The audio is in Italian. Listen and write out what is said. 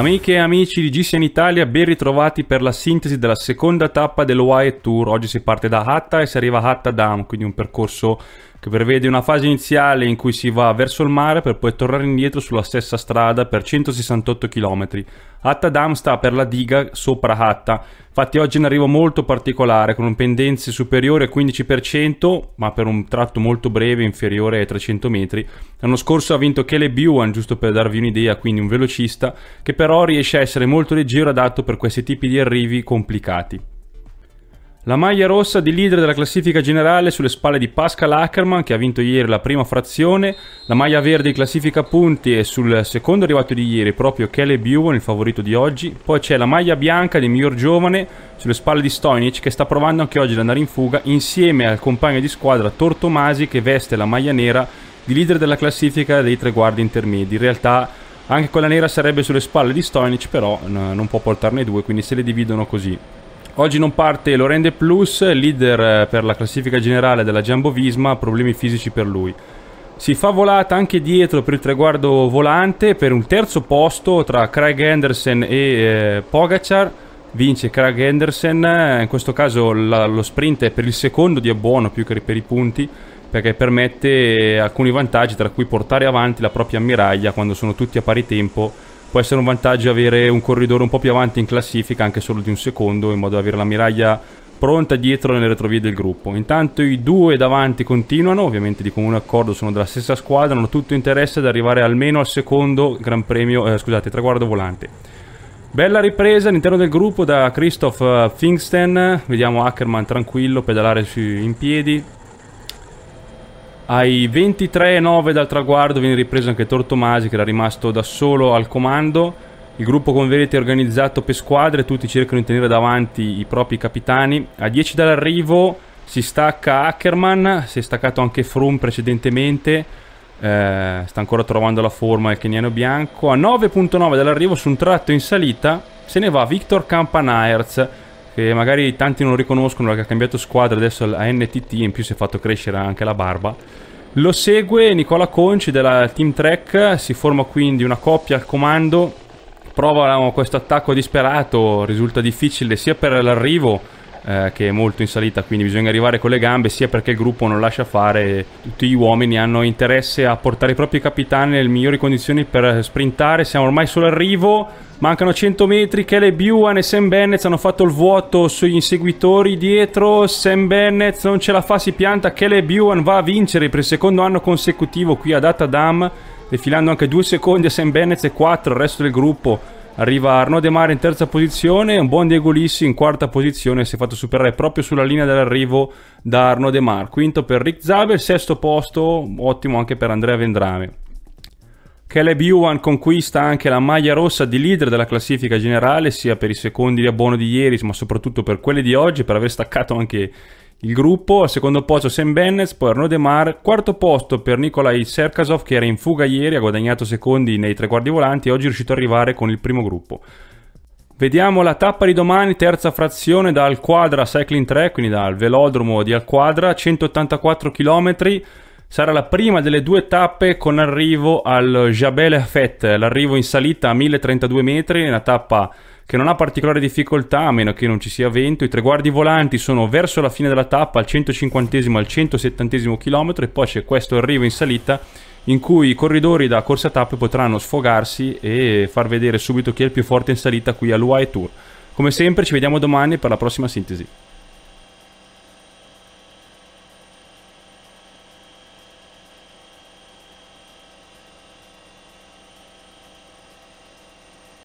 Amiche e amici di GCN Italia, ben ritrovati per la sintesi della seconda tappa del Tour. Oggi si parte da Hatta e si arriva a Hatta Dam, quindi un percorso che prevede una fase iniziale in cui si va verso il mare per poi tornare indietro sulla stessa strada per 168 km. Hattadam sta per la diga sopra Hatta, infatti oggi è un arrivo molto particolare con un pendenze superiore al 15% ma per un tratto molto breve inferiore ai 300 metri. L'anno scorso ha vinto Caleb Ewan, giusto per darvi un'idea, quindi un velocista, che però riesce a essere molto leggero e adatto per questi tipi di arrivi complicati. La maglia rossa di leader della classifica generale sulle spalle di Pascal Ackerman che ha vinto ieri la prima frazione, la maglia verde di classifica punti è sul secondo arrivato di ieri proprio Caleb Ewan, il favorito di oggi, poi c'è la maglia bianca di miglior giovane sulle spalle di Stojnic che sta provando anche oggi ad andare in fuga insieme al compagno di squadra Tortomasi che veste la maglia nera di leader della classifica dei tre guardi intermedi, in realtà anche quella nera sarebbe sulle spalle di Stojnic però non può portarne due quindi se le dividono così. Oggi non parte Lorende Plus, leader eh, per la classifica generale della Giambo Visma, problemi fisici per lui. Si fa volata anche dietro per il traguardo volante per un terzo posto tra Craig Anderson e eh, Pogacar. Vince Craig Anderson, eh, in questo caso la, lo sprint è per il secondo di abbuono più che per i punti perché permette eh, alcuni vantaggi tra cui portare avanti la propria ammiraglia quando sono tutti a pari tempo può essere un vantaggio avere un corridore un po' più avanti in classifica, anche solo di un secondo, in modo da avere la miraglia pronta dietro nelle retrovie del gruppo. Intanto i due davanti continuano, ovviamente di comune accordo sono della stessa squadra, hanno tutto interesse ad arrivare almeno al secondo Gran Premio, eh, scusate, traguardo volante. Bella ripresa all'interno del gruppo da Christoph eh, Fingsten, vediamo Ackerman tranquillo pedalare in piedi, ai 23.9 dal traguardo viene ripreso anche Tortomasi che era rimasto da solo al comando. Il gruppo con Verete è organizzato per squadre, tutti cercano di tenere davanti i propri capitani. A 10 dall'arrivo si stacca Ackerman, si è staccato anche Frum precedentemente. Eh, sta ancora trovando la forma il keniano bianco. A 9.9 dall'arrivo su un tratto in salita se ne va Victor Campanaerts che magari tanti non riconoscono perché ha cambiato squadra adesso a NTT in più si è fatto crescere anche la barba lo segue Nicola Conci della Team Trek si forma quindi una coppia al comando prova questo attacco disperato risulta difficile sia per l'arrivo eh, che è molto in salita quindi bisogna arrivare con le gambe sia perché il gruppo non lascia fare tutti gli uomini hanno interesse a portare i propri capitani nelle migliori condizioni per sprintare siamo ormai sull'arrivo Mancano 100 metri, Caleb Ewan e Sam Bennett hanno fatto il vuoto sugli inseguitori dietro, Sam Bennett non ce la fa, si pianta, Caleb Ewan va a vincere per il secondo anno consecutivo qui ad Atadam, defilando anche due secondi a Sam Bennett e quattro al resto del gruppo. Arriva Arnaud De Mare in terza posizione, un buon Diego Lissi in quarta posizione, si è fatto superare proprio sulla linea dell'arrivo da Arnaud De Mare. Quinto per Rick Zabel, sesto posto, ottimo anche per Andrea Vendrame. Caleb Ewan conquista anche la maglia rossa di leader della classifica generale, sia per i secondi di abbono di ieri, ma soprattutto per quelli di oggi, per aver staccato anche il gruppo. Al secondo posto Sam Bennett, poi Arnaud Demar. Quarto posto per Nikolai Serkasov, che era in fuga ieri, ha guadagnato secondi nei tre quarti volanti e oggi è riuscito ad arrivare con il primo gruppo. Vediamo la tappa di domani, terza frazione dal Quadra Cycling 3, quindi dal velodromo di Alquadra, 184 km. Sarà la prima delle due tappe con arrivo al Jabel Hafet, l'arrivo in salita a 1032 metri, una tappa che non ha particolari difficoltà a meno che non ci sia vento. I tre guardi volanti sono verso la fine della tappa, al 150 al 170 km e poi c'è questo arrivo in salita in cui i corridori da corsa tappe potranno sfogarsi e far vedere subito chi è il più forte in salita qui all'UAE Tour. Come sempre ci vediamo domani per la prossima sintesi.